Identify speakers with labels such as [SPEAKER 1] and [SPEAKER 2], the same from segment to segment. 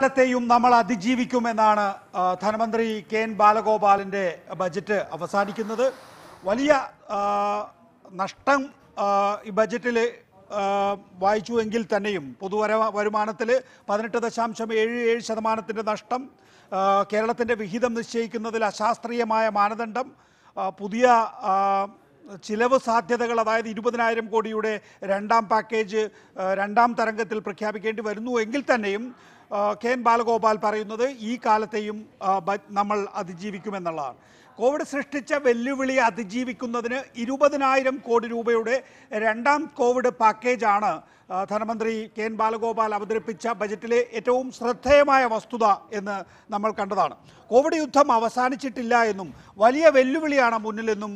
[SPEAKER 1] കാലത്തെയും നമ്മൾ അതിജീവിക്കുമെന്നാണ് ധനമന്ത്രി K N ബാലഗോപാലിൻ്റെ budget അവസാനിക്കുന്നത് വലിയ നഷ്ടം ഈ ബജറ്റിൽ വായിച്ചുവെങ്കിൽ തന്നെയും പൊതുവര വരുമാനത്തിൽ പതിനെട്ട് ദശാംശം ഏഴ് ഏഴ് ശതമാനത്തിൻ്റെ നഷ്ടം കേരളത്തിൻ്റെ വിഹിതം നിശ്ചയിക്കുന്നതിൽ അശാസ്ത്രീയമായ മാനദണ്ഡം പുതിയ ചിലവ് സാധ്യതകൾ അതായത് ഇരുപതിനായിരം കോടിയുടെ രണ്ടാം പാക്കേജ് രണ്ടാം തരംഗത്തിൽ പ്രഖ്യാപിക്കേണ്ടി വരുന്നു എങ്കിൽ തന്നെയും കെ എൻ ബാലഗോപാൽ പറയുന്നത് ഈ കാലത്തെയും നമ്മൾ അതിജീവിക്കുമെന്നുള്ളതാണ് കോവിഡ് സൃഷ്ടിച്ച വെല്ലുവിളി അതിജീവിക്കുന്നതിന് ഇരുപതിനായിരം കോടി രൂപയുടെ രണ്ടാം കോവിഡ് പാക്കേജാണ് ധനമന്ത്രി കെ എൻ ബാലഗോപാൽ അവതരിപ്പിച്ച ബജറ്റിലെ ഏറ്റവും ശ്രദ്ധേയമായ വസ്തുത എന്ന് നമ്മൾ കണ്ടതാണ് കോവിഡ് യുദ്ധം അവസാനിച്ചിട്ടില്ല എന്നും വലിയ വെല്ലുവിളിയാണ് മുന്നിലെന്നും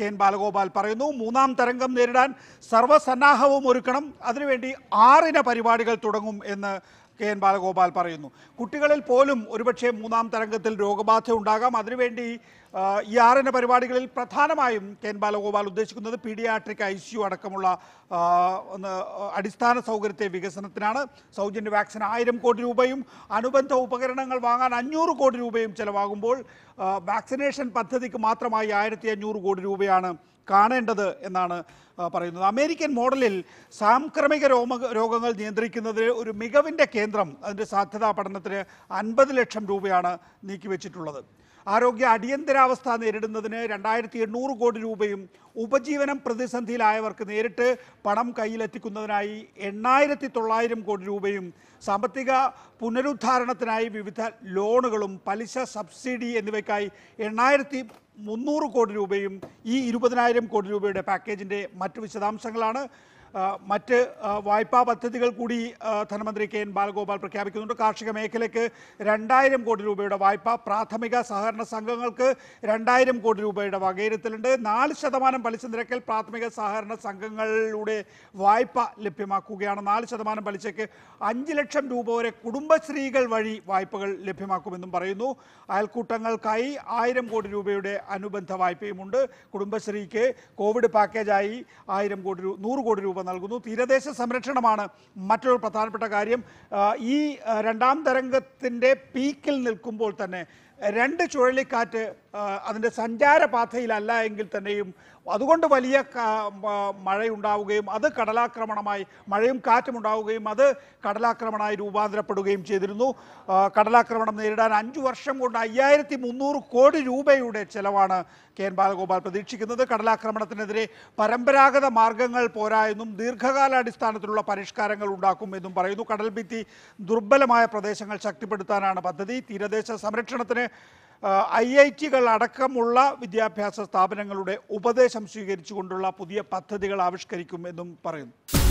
[SPEAKER 1] കെ എൻ ബാലഗോപാൽ പറയുന്നു മൂന്നാം തരംഗം നേരിടാൻ സർവ്വസന്നാഹവും ഒരുക്കണം അതിനുവേണ്ടി ആറിന പരിപാടികൾ തുടങ്ങും എന്ന് കെ എൻ ബാലഗോപാൽ പറയുന്നു കുട്ടികളിൽ പോലും ഒരുപക്ഷെ മൂന്നാം തരംഗത്തിൽ രോഗബാധ ഉണ്ടാകാം അതിനുവേണ്ടി ഈ ആർ എൻ എ പരിപാടികളിൽ പ്രധാനമായും കെ എൻ ബാലഗോപാൽ ഉദ്ദേശിക്കുന്നത് പീഡിയാട്രിക് ഐ സി യു അടക്കമുള്ള അടിസ്ഥാന സൗകര്യത്തെ വികസനത്തിനാണ് സൗജന്യ വാക്സിൻ ആയിരം കോടി രൂപയും അനുബന്ധ ഉപകരണങ്ങൾ വാങ്ങാൻ അഞ്ഞൂറ് കോടി രൂപയും ചിലവാകുമ്പോൾ വാക്സിനേഷൻ പദ്ധതിക്ക് മാത്രമായി ആയിരത്തി അഞ്ഞൂറ് കോടി രൂപയാണ് കാണേണ്ടത് എന്നാണ് പറയുന്നത് അമേരിക്കൻ മോഡലിൽ സാംക്രമിക രോമ രോഗങ്ങൾ നിയന്ത്രിക്കുന്നതിൽ ഒരു മികവിൻ്റെ കേന്ദ്രം അതിൻ്റെ സാധ്യതാ പഠനത്തിന് അൻപത് ലക്ഷം രൂപയാണ് നീക്കിവെച്ചിട്ടുള്ളത് ആരോഗ്യ അടിയന്തരാവസ്ഥ നേരിടുന്നതിന് രണ്ടായിരത്തി എണ്ണൂറ് കോടി രൂപയും ഉപജീവനം പ്രതിസന്ധിയിലായവർക്ക് നേരിട്ട് പണം കയ്യിലെത്തിക്കുന്നതിനായി എണ്ണായിരത്തി തൊള്ളായിരം കോടി രൂപയും സാമ്പത്തിക പുനരുദ്ധാരണത്തിനായി വിവിധ ലോണുകളും പലിശ സബ്സിഡി എന്നിവയ്ക്കായി എണ്ണായിരത്തി മുന്നൂറ് കോടി രൂപയും ഈ ഇരുപതിനായിരം കോടി രൂപയുടെ പാക്കേജിൻ്റെ മറ്റു വിശദാംശങ്ങളാണ് മറ്റ് വായ്പാ പദ്ധതികൾ കൂടി ധനമന്ത്രി കെ എൻ ബാലഗോപാൽ പ്രഖ്യാപിക്കുന്നുണ്ട് കാർഷിക മേഖലയ്ക്ക് രണ്ടായിരം കോടി രൂപയുടെ വായ്പ പ്രാഥമിക സഹകരണ സംഘങ്ങൾക്ക് രണ്ടായിരം കോടി രൂപയുടെ വകയിരുത്തലുണ്ട് നാല് ശതമാനം പലിശ നിരക്കിൽ പ്രാഥമിക സഹകരണ സംഘങ്ങളിലൂടെ വായ്പ ലഭ്യമാക്കുകയാണ് നാല് ശതമാനം പലിശയ്ക്ക് അഞ്ച് ലക്ഷം രൂപ വരെ കുടുംബശ്രീകൾ വഴി വായ്പകൾ ലഭ്യമാക്കുമെന്നും പറയുന്നു അയൽക്കൂട്ടങ്ങൾക്കായി ആയിരം കോടി രൂപയുടെ അനുബന്ധ വായ്പയുമുണ്ട് കുടുംബശ്രീക്ക് കോവിഡ് പാക്കേജായി ആയിരം കോടി രൂപ നൂറ് കോടി രൂപ നൽകുന്നു തീരദേശ സംരക്ഷണമാണ് മറ്റൊരു പ്രധാനപ്പെട്ട കാര്യം ഈ രണ്ടാം തരംഗത്തിൻ്റെ പീക്കിൽ നിൽക്കുമ്പോൾ തന്നെ രണ്ട് ചുഴലിക്കാറ്റ് അതിൻ്റെ സഞ്ചാരപാതയിലല്ല എങ്കിൽ തന്നെയും അതുകൊണ്ട് വലിയ മഴയുണ്ടാവുകയും അത് കടലാക്രമണമായി മഴയും കാറ്റും ഉണ്ടാവുകയും അത് കടലാക്രമണമായി രൂപാന്തരപ്പെടുകയും ചെയ്തിരുന്നു കടലാക്രമണം നേരിടാൻ അഞ്ചു വർഷം കൊണ്ട് അയ്യായിരത്തി മുന്നൂറ് കോടി രൂപയുടെ ചെലവാണ് കെ എൻ ബാലഗോപാൽ പ്രതീക്ഷിക്കുന്നത് കടലാക്രമണത്തിനെതിരെ പരമ്പരാഗത മാർഗങ്ങൾ പോരായെന്നും ദീർഘകാലാടിസ്ഥാനത്തിലുള്ള പരിഷ്കാരങ്ങൾ ഉണ്ടാക്കും എന്നും പറയുന്നു കടൽഭിത്തി ദുർബലമായ പ്രദേശങ്ങൾ ശക്തിപ്പെടുത്താനാണ് പദ്ധതി തീരദേശ സംരക്ഷണത്തിന് ഐ ഐ ടികൾ അടക്കമുള്ള വിദ്യാഭ്യാസ സ്ഥാപനങ്ങളുടെ ഉപദേശം സ്വീകരിച്ചുകൊണ്ടുള്ള പുതിയ പദ്ധതികൾ ആവിഷ്കരിക്കും എന്നും പറയുന്നു